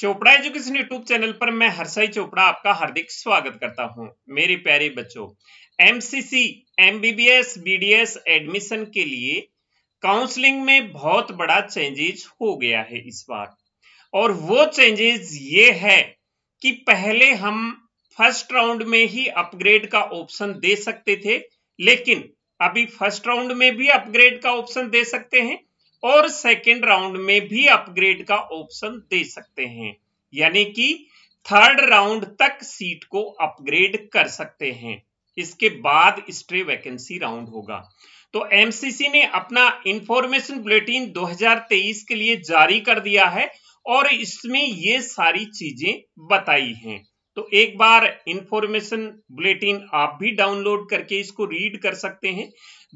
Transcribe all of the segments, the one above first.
Chopra education YouTube channel पर मैं हरसाई चोपड़ा आपका हार्दिक स्वागत करता हूं मेरे प्यारे बच्चों एमसीसी एमबीबीएस बीडीएस एडमिशन के लिए काउंसलिंग में बहुत बड़ा चेंजेस हो गया है इस बार और वो चेंजेस ये है कि पहले हम फर्स्ट राउंड में ही अपग्रेड का ऑप्शन दे सकते थे लेकिन अभी फर्स्ट राउंड में भी अपग्रेड का ऑप्शन दे सकते हैं और सेकेंड राउंड में भी अपग्रेड का ऑप्शन दे सकते हैं यानी कि थर्ड राउंड तक सीट को अपग्रेड कर सकते हैं इसके बाद स्ट्रे वैकेंसी राउंड होगा तो एमसीसी ने अपना इंफॉर्मेशन बुलेटिन 2023 के लिए जारी कर दिया है और इसमें ये सारी चीजें बताई हैं तो एक बार इंफॉर्मेशन बुलेटिन आप भी डाउनलोड करके इसको रीड कर सकते हैं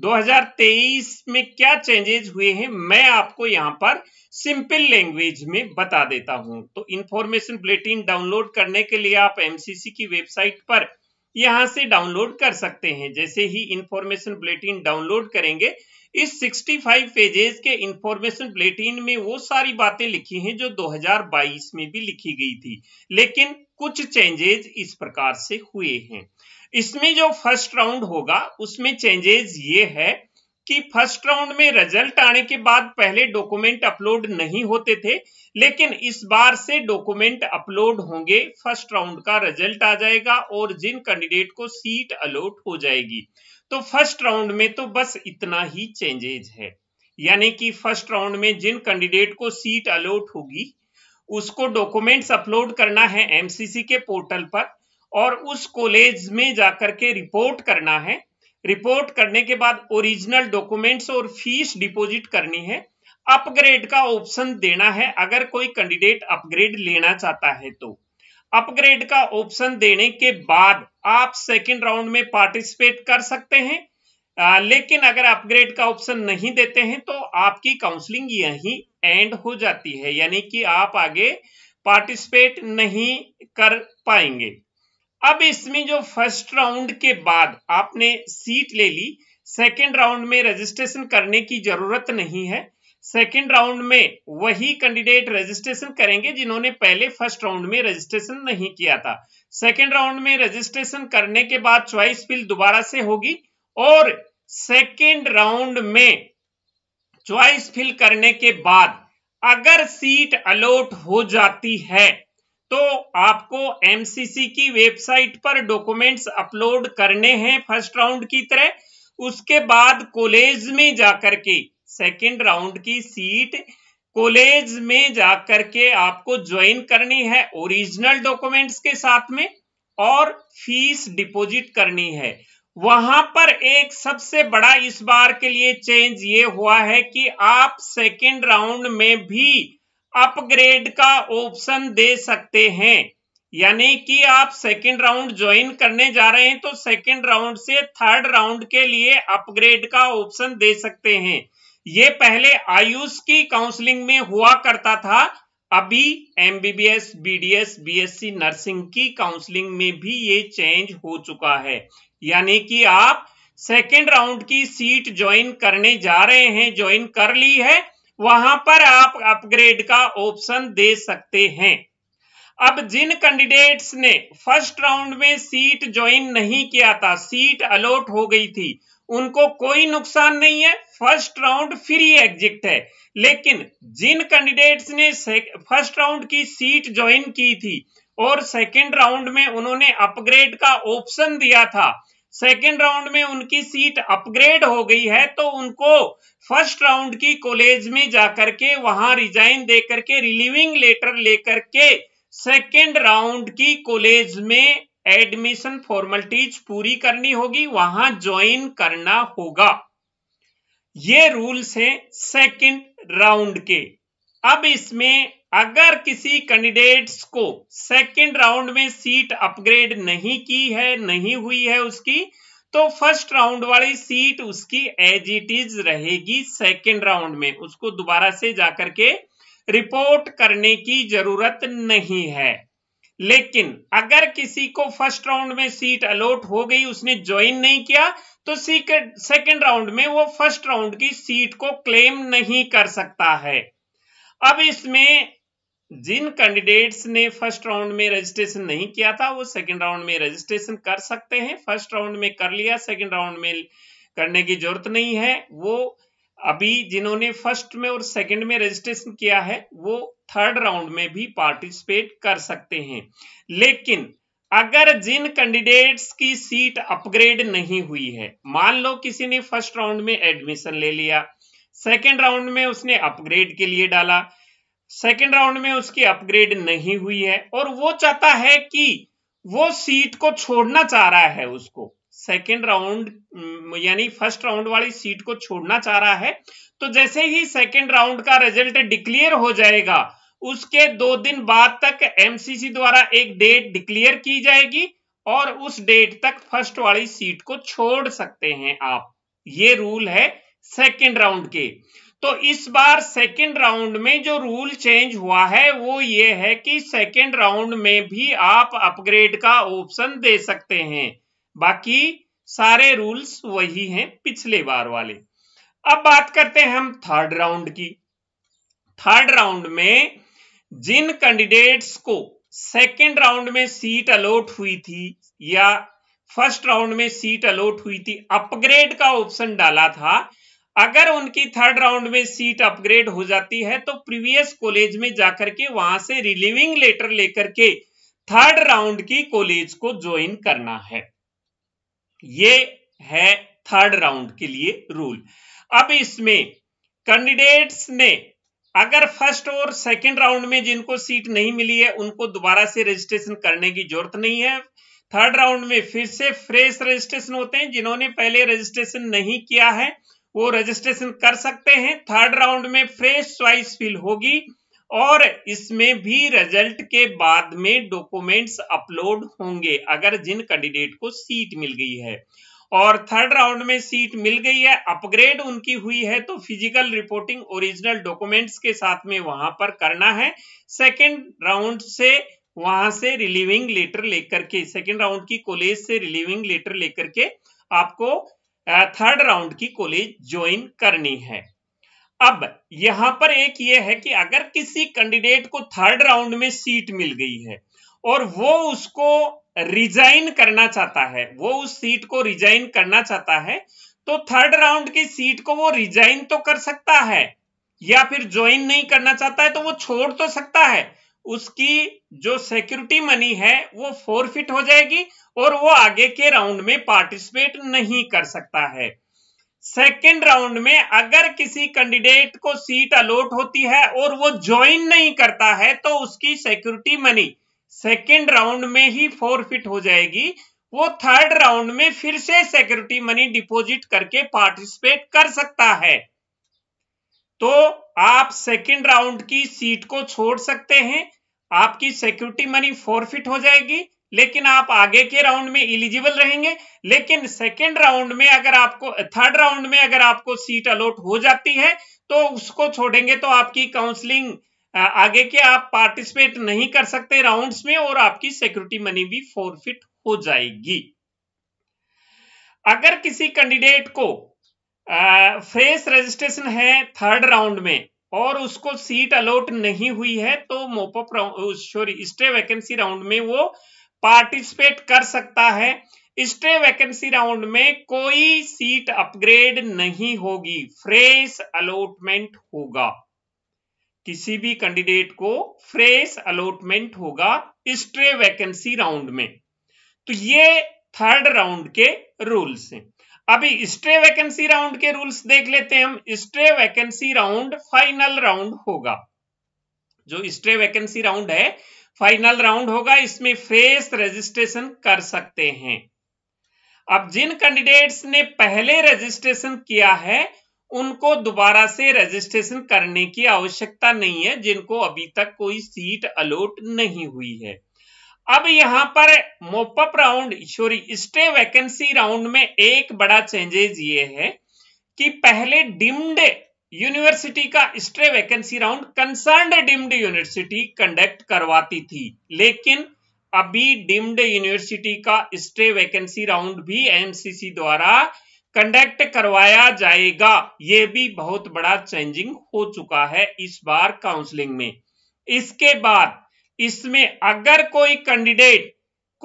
2023 में क्या चेंजेस हुए हैं मैं आपको यहां पर सिंपल लैंग्वेज में बता देता हूं तो इंफॉर्मेशन बुलेटिन डाउनलोड करने के लिए आप एमसीसी की वेबसाइट पर यहां से डाउनलोड कर सकते हैं जैसे ही इंफॉर्मेशन बुलेटिन डाउनलोड करेंगे इस 65 पेजेस के इंफॉर्मेशन बुलेटिन में वो सारी बातें लिखी हैं जो 2022 में भी लिखी गई थी लेकिन कुछ चेंजेस इस प्रकार से हुए हैं इसमें जो फर्स्ट राउंड होगा उसमें चेंजेस ये है कि फर्स्ट राउंड में रिजल्ट आने के बाद पहले डॉक्यूमेंट अपलोड नहीं होते थे लेकिन इस बार से डॉक्यूमेंट अपलोड होंगे फर्स्ट राउंड का रिजल्ट आ जाएगा और जिन कैंडिडेट को सीट अलॉट हो जाएगी तो फर्स्ट राउंड में तो बस इतना ही चेंजेज है यानी कि फर्स्ट राउंड में जिन कैंडिडेट को सीट अलॉट होगी उसको डॉक्यूमेंट्स अपलोड करना है एमसीसी के पोर्टल पर और उस कॉलेज में जाकर के रिपोर्ट करना है रिपोर्ट करने के बाद ओरिजिनल डॉक्यूमेंट्स और फीस डिपॉजिट करनी है अपग्रेड का ऑप्शन देना है अगर कोई कैंडिडेट अपग्रेड लेना चाहता है तो अपग्रेड का ऑप्शन देने के बाद आप सेकंड राउंड में पार्टिसिपेट कर सकते हैं आ, लेकिन अगर अपग्रेड का ऑप्शन नहीं देते हैं तो आपकी काउंसलिंग यही एंड हो जाती है यानी कि आप आगे पार्टिसिपेट नहीं कर पाएंगे अब इसमें जो फर्स्ट राउंड के बाद आपने सीट ले ली सेकेंड राउंड में रजिस्ट्रेशन करने की जरूरत नहीं है सेकेंड राउंड में वही कैंडिडेट रजिस्ट्रेशन करेंगे जिन्होंने पहले फर्स्ट राउंड में रजिस्ट्रेशन नहीं किया था सेकेंड राउंड में रजिस्ट्रेशन करने के बाद च्वाइस फिल दोबारा से होगी और सेकेंड राउंड में च्वाइस फिल करने के बाद अगर सीट अलॉट हो जाती है तो आपको एमसीसी की वेबसाइट पर डॉक्यूमेंट्स अपलोड करने हैं फर्स्ट राउंड की तरह उसके बाद कॉलेज में जाकर के सेकेंड राउंड की सीट कॉलेज में जाकर के आपको ज्वाइन करनी है ओरिजिनल डॉक्यूमेंट्स के साथ में और फीस डिपॉजिट करनी है वहां पर एक सबसे बड़ा इस बार के लिए चेंज ये हुआ है कि आप सेकेंड राउंड में भी अपग्रेड का ऑप्शन दे सकते हैं यानी कि आप सेकेंड राउंड ज्वाइन करने जा रहे हैं तो सेकेंड राउंड से थर्ड राउंड के लिए अपग्रेड का ऑप्शन दे सकते हैं ये पहले आयुष की काउंसलिंग में हुआ करता था अभी एमबीबीएस बीडीएस बीएससी नर्सिंग की काउंसलिंग में भी ये चेंज हो चुका है यानी कि आप सेकेंड राउंड की सीट ज्वाइन करने जा रहे हैं ज्वाइन कर ली है वहां पर आप अपग्रेड का ऑप्शन दे सकते हैं अब जिन कैंडिडेट्स ने फर्स्ट राउंड में सीट ज्वाइन नहीं किया था सीट अलॉट हो गई थी उनको कोई नुकसान नहीं है फर्स्ट राउंड फ्री एग्जिट है लेकिन जिन कैंडिडेट्स ने फर्स्ट राउंड की सीट ज्वाइन की थी और सेकेंड राउंड में उन्होंने अपग्रेड का ऑप्शन दिया था सेकेंड राउंड में उनकी सीट अपग्रेड हो गई है तो उनको फर्स्ट राउंड की कॉलेज में जाकर के वहां रिजाइन दे करके रिलीविंग लेटर लेकर के सेकेंड राउंड की कॉलेज में एडमिशन फॉर्मेलिटीज पूरी करनी होगी वहां ज्वाइन करना होगा ये रूल्स हैं सेकंड राउंड के अब इसमें अगर किसी कैंडिडेट्स को सेकंड राउंड में सीट अपग्रेड नहीं की है नहीं हुई है उसकी तो फर्स्ट राउंड वाली सीट उसकी एज इट इज रहेगी सेकंड राउंड में उसको दोबारा से जाकर के रिपोर्ट करने की जरूरत नहीं है लेकिन अगर किसी को फर्स्ट राउंड में सीट अलॉट हो गई उसने ज्वाइन नहीं किया तो सेकेंड राउंड में वो फर्स्ट राउंड की सीट को क्लेम नहीं कर सकता है अब इसमें जिन कैंडिडेट्स ने फर्स्ट राउंड में रजिस्ट्रेशन नहीं किया था वो सेकेंड राउंड में रजिस्ट्रेशन कर सकते हैं फर्स्ट राउंड में कर लिया सेकेंड राउंड में करने की जरूरत नहीं है वो अभी जिन्होंने फर्स्ट में और सेकंड में रजिस्ट्रेशन किया है वो थर्ड राउंड में भी पार्टिसिपेट कर सकते हैं लेकिन अगर जिन कैंडिडेट्स की सीट अपग्रेड नहीं हुई है मान लो किसी ने फर्स्ट राउंड में एडमिशन ले लिया सेकेंड राउंड में उसने अपग्रेड के लिए डाला सेकेंड राउंड में उसकी अपग्रेड नहीं हुई है और वो चाहता है कि वो सीट को छोड़ना चाह रहा है उसको सेकेंड राउंड यानी फर्स्ट राउंड वाली सीट को छोड़ना चाह रहा है तो जैसे ही सेकेंड राउंड का रिजल्ट डिक्लेयर हो जाएगा उसके दो दिन बाद तक एमसीसी द्वारा एक डेट डिक्लेयर की जाएगी और उस डेट तक फर्स्ट वाली सीट को छोड़ सकते हैं आप ये रूल है सेकेंड राउंड के तो इस बार सेकेंड राउंड में जो रूल चेंज हुआ है वो ये है कि सेकेंड राउंड में भी आप अपग्रेड का ऑप्शन दे सकते हैं बाकी सारे रूल्स वही हैं पिछले बार वाले अब बात करते हैं हम थर्ड राउंड की थर्ड राउंड में जिन कैंडिडेट्स को सेकेंड राउंड में सीट अलॉट हुई थी या फर्स्ट राउंड में सीट अलॉट हुई थी अपग्रेड का ऑप्शन डाला था अगर उनकी थर्ड राउंड में सीट अपग्रेड हो जाती है तो प्रीवियस कॉलेज में जाकर के वहां से रिलीविंग लेटर लेकर के थर्ड राउंड की कॉलेज को ज्वाइन करना है ये है थर्ड राउंड के लिए रूल अब इसमें कैंडिडेट्स ने अगर फर्स्ट और सेकंड राउंड में जिनको सीट नहीं मिली है उनको दोबारा से रजिस्ट्रेशन करने की जरूरत नहीं है थर्ड राउंड में फिर से फ्रेश रजिस्ट्रेशन होते हैं जिन्होंने पहले रजिस्ट्रेशन नहीं किया है वो रजिस्ट्रेशन कर सकते हैं थर्ड राउंड में फ्रेश चॉइस फिल होगी और इसमें भी रिजल्ट के बाद में डॉक्यूमेंट्स अपलोड होंगे अगर जिन कैंडिडेट को सीट मिल गई है और थर्ड राउंड में सीट मिल गई है अपग्रेड उनकी हुई है तो फिजिकल रिपोर्टिंग ओरिजिनल डॉक्यूमेंट्स के साथ में वहां पर करना है सेकेंड राउंड से वहां से रिलीविंग लेटर लेकर के सेकेंड राउंड की कॉलेज से रिलीविंग लेटर लेकर के आपको थर्ड राउंड की कॉलेज ज्वाइन करनी है अब यहां पर एक ये है कि अगर किसी कैंडिडेट को थर्ड राउंड में सीट मिल गई है और वो उसको रिजाइन करना चाहता है वो उस सीट को रिजाइन करना चाहता है तो थर्ड राउंड की सीट को वो रिजाइन तो कर सकता है या फिर ज्वाइन नहीं करना चाहता है तो वो छोड़ तो सकता है उसकी जो सिक्योरिटी मनी है वो फोरफिट हो जाएगी और वो आगे के राउंड में पार्टिसिपेट नहीं कर सकता है सेकेंड राउंड में अगर किसी कैंडिडेट को सीट अलॉट होती है और वो ज्वाइन नहीं करता है तो उसकी सिक्योरिटी मनी सेकेंड राउंड में ही फोरफिट हो जाएगी वो थर्ड राउंड में फिर से सिक्योरिटी मनी डिपॉजिट करके पार्टिसिपेट कर सकता है तो आप सेकेंड राउंड की सीट को छोड़ सकते हैं आपकी सिक्योरिटी मनी फोरफिट हो जाएगी लेकिन आप आगे के राउंड में इलिजिबल रहेंगे लेकिन सेकेंड राउंड में अगर आपको थर्ड राउंड में अगर आपको सीट अलॉट हो जाती है तो उसको छोड़ेंगे तो आपकी काउंसलिंग आगे के आप पार्टिसिपेट नहीं कर सकते राउंड्स में और आपकी सिक्योरिटी मनी भी फोरफिट हो जाएगी अगर किसी कैंडिडेट को फ्रेश रजिस्ट्रेशन है थर्ड राउंड में और उसको सीट अलॉट नहीं हुई है तो mop up sorry stray vacancy round में वो पार्टिसिपेट कर सकता है स्ट्रे वैकेंसी राउंड में कोई सीट अपग्रेड नहीं होगी फ्रेश अलॉटमेंट होगा किसी भी कैंडिडेट को फ्रेश अलॉटमेंट होगा स्ट्रे वैकेंसी राउंड में तो ये थर्ड राउंड के रूल्स हैं अभी स्ट्रे वैकेंसी राउंड के रूल्स देख लेते हैं हम stray vacancy round final round होगा जो स्ट्रे वैकेंसी राउंड है फाइनल राउंड होगा इसमें फेस रजिस्ट्रेशन कर सकते हैं अब जिन कैंडिडेट्स ने पहले रजिस्ट्रेशन किया है उनको दोबारा से रजिस्ट्रेशन करने की आवश्यकता नहीं है जिनको अभी तक कोई सीट अलॉट नहीं हुई है अब यहां पर mop up round sorry stray vacancy round में एक बड़ा चेंजेज ये है कि पहले डिम्ड यूनिवर्सिटी का stray vacancy round concerned deemed university conduct करवाती थी लेकिन अभी डिम्ड यूनिवर्सिटी का स्ट्रे वैकेंसी राउंड भी एमसीसी द्वारा कंडक्ट करवाया जाएगा ये भी बहुत बड़ा चेंजिंग हो चुका है इस बार काउंसलिंग में इसके बाद इसमें अगर कोई कैंडिडेट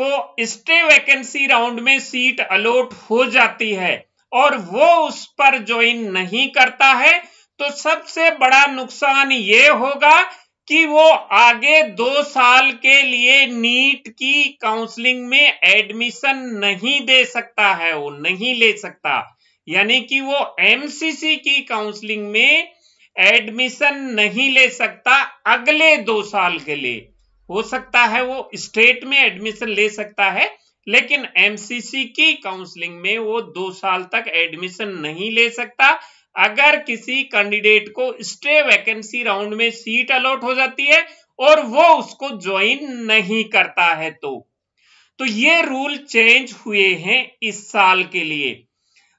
को स्टे वैकेंसी राउंड में सीट अलॉट हो जाती है और वो उस पर ज्वाइन नहीं करता है तो सबसे बड़ा नुकसान ये होगा कि वो आगे दो साल के लिए नीट की काउंसलिंग में एडमिशन नहीं दे सकता है वो नहीं ले सकता यानी कि वो एमसीसी की काउंसलिंग में एडमिशन नहीं ले सकता अगले दो साल के लिए हो सकता है वो स्टेट में एडमिशन ले सकता है लेकिन एमसीसी की काउंसलिंग में वो दो साल तक एडमिशन नहीं ले सकता अगर किसी कैंडिडेट को स्टे वैकेंसी राउंड में सीट अलॉट हो जाती है और वो उसको ज्वाइन नहीं करता है तो तो ये रूल चेंज हुए हैं इस साल के लिए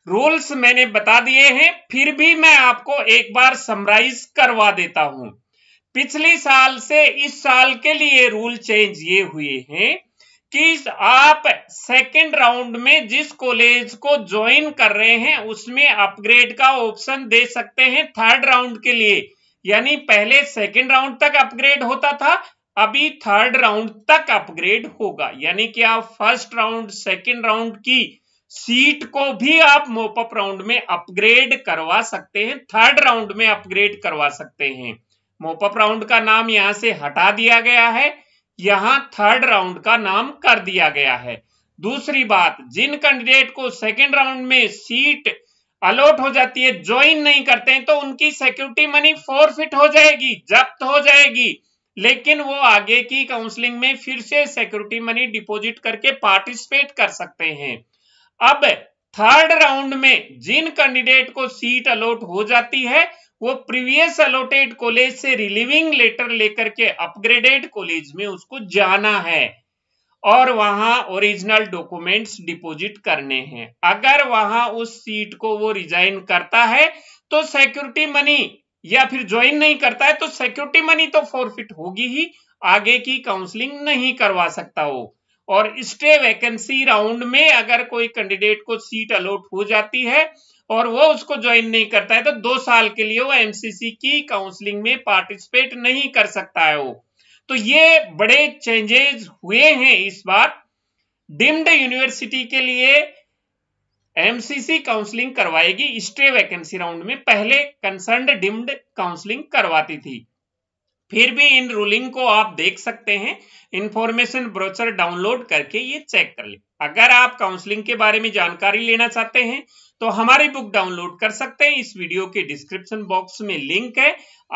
रूल्स मैंने बता दिए हैं फिर भी मैं आपको एक बार समराइज करवा देता हूं पिछले साल से इस साल के लिए रूल चेंज ये हुए हैं कि आप सेकंड राउंड में जिस कॉलेज को ज्वाइन कर रहे हैं उसमें अपग्रेड का ऑप्शन दे सकते हैं थर्ड राउंड के लिए यानी पहले सेकंड राउंड तक अपग्रेड होता था अभी थर्ड राउंड तक अपग्रेड होगा यानी कि आप फर्स्ट राउंड सेकंड राउंड की सीट को भी आप मोपअप राउंड में अपग्रेड करवा सकते हैं थर्ड राउंड में अपग्रेड करवा सकते हैं मोपअप राउंड का नाम यहां से हटा दिया गया है यहां थर्ड राउंड का नाम कर दिया गया है दूसरी बात जिन कैंडिडेट को सेकेंड राउंड में सीट अलॉट हो जाती है ज्वाइन नहीं करते हैं तो उनकी सिक्योरिटी मनी फोरफिट हो जाएगी जब्त हो जाएगी लेकिन वो आगे की काउंसलिंग में फिर से सिक्योरिटी मनी डिपॉजिट करके पार्टिसिपेट कर सकते हैं अब थर्ड राउंड में जिन कैंडिडेट को सीट अलॉट हो जाती है वो प्रीवियस अलोटेड कॉलेज से रिलीविंग लेटर लेकर के अपग्रेडेड कॉलेज में उसको जाना है और वहां ओरिजिनल डॉक्यूमेंट्स डिपॉजिट करने हैं अगर वहां उस सीट को वो रिजाइन करता है तो सिक्योरिटी मनी या फिर ज्वाइन नहीं करता है तो सिक्योरिटी मनी तो फोरफिट होगी ही आगे की काउंसलिंग नहीं करवा सकता वो और स्टे वैकेंसी राउंड में अगर कोई कैंडिडेट को सीट अलॉट हो जाती है और वो उसको ज्वाइन नहीं करता है तो दो साल के लिए वो एमसीसी की काउंसलिंग में पार्टिसिपेट नहीं कर सकता है वो तो ये बड़े चेंजेस हुए हैं इस बार डिम्ड यूनिवर्सिटी के लिए एमसीसी काउंसलिंग करवाएगी स्टे वैकेंसी राउंड में पहले कंसर्न डिम्ड काउंसलिंग करवाती थी फिर भी इन रूलिंग को आप देख सकते हैं इंफॉर्मेशन ब्रोचर डाउनलोड करके ये चेक कर ले अगर आप काउंसलिंग के बारे में जानकारी लेना चाहते हैं तो हमारी बुक डाउनलोड कर सकते हैं इस वीडियो के डिस्क्रिप्शन बॉक्स में लिंक है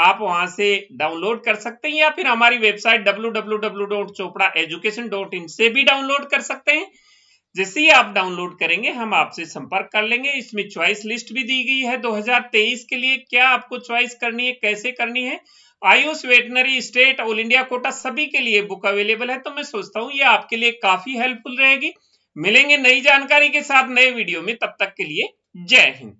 आप वहां से डाउनलोड कर सकते हैं या फिर हमारी वेबसाइट डब्ल्यू से भी डाउनलोड कर सकते हैं जैसे ही आप डाउनलोड करेंगे हम आपसे संपर्क कर लेंगे इसमें चॉइस लिस्ट भी दी गई है 2023 के लिए क्या आपको चॉइस करनी है कैसे करनी है AYUSH veterinary state all India quota सभी के लिए बुक अवेलेबल है तो मैं सोचता हूँ ये आपके लिए काफी हेल्पफुल रहेगी मिलेंगे नई जानकारी के साथ नए वीडियो में तब तक के लिए जय हिंद